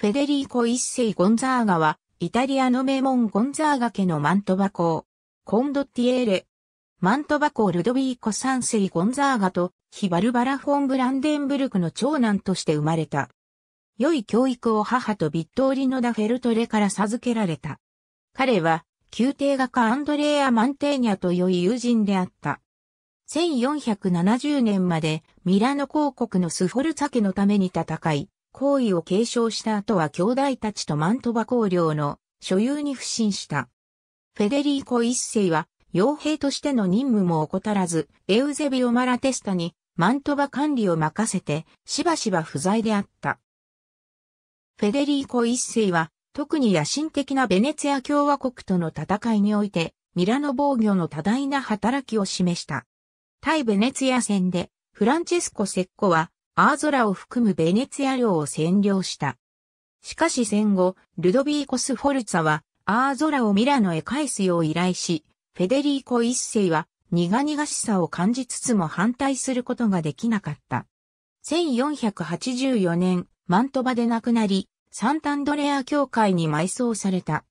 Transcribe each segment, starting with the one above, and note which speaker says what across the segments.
Speaker 1: フェデリーコ一世ゴンザーガは、イタリアの名門ゴンザーガ家のマントバ公、コンドッティエーレ。マントバ公ルドビーコ三世ゴンザーガと、ヒバルバラ・フォン・ブランデンブルクの長男として生まれた。良い教育を母とビットーリノ・ダ・フェルトレから授けられた。彼は、宮廷画家アンドレーア・マンテーニャと良い友人であった。1470年までミラノ公国のスフォルツァ家のために戦い、行為を継承した後は兄弟たちとマントバ公領の所有に不信した。フェデリーコ一世は、傭兵としての任務も怠らず、エウゼビオ・マラテスタにマントバ管理を任せて、しばしば不在であった。フェデリーコ一世は、特に野心的なベネツィア共和国との戦いにおいて、ミラノ防御の多大な働きを示した。対ベネツィア戦で、フランチェスコ・セッコは、アーゾラを含むベネツィア領を占領した。しかし戦後、ルドビーコス・フォルツァは、アーゾラをミラノへ返すよう依頼し、フェデリーコ一世は苦々しさを感じつつも反対することができなかった。1484年、マントバで亡くなり、サンタンドレア教会に埋葬された。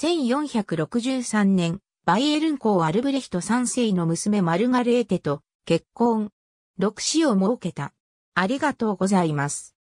Speaker 1: 1463年、バイエルン公アルブレヒト三世の娘マルガレーテと結婚、六子を設けた。ありがとうございます。